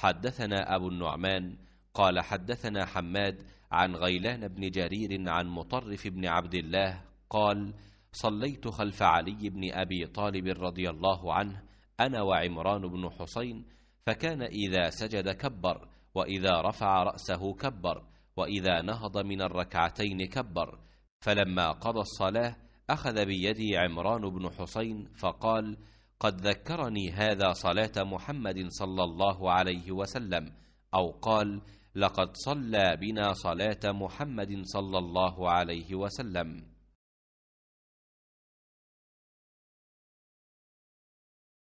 حدثنا أبو النعمان قال حدثنا حماد عن غيلان بن جرير عن مطرف بن عبد الله قال صليت خلف علي بن أبي طالب رضي الله عنه أنا وعمران بن حسين فكان إذا سجد كبر وإذا رفع رأسه كبر وإذا نهض من الركعتين كبر فلما قضى الصلاة أخذ بيدي عمران بن حسين فقال قد ذكرني هذا صلاة محمد صلى الله عليه وسلم أو قال لقد صلى بنا صلاة محمد صلى الله عليه وسلم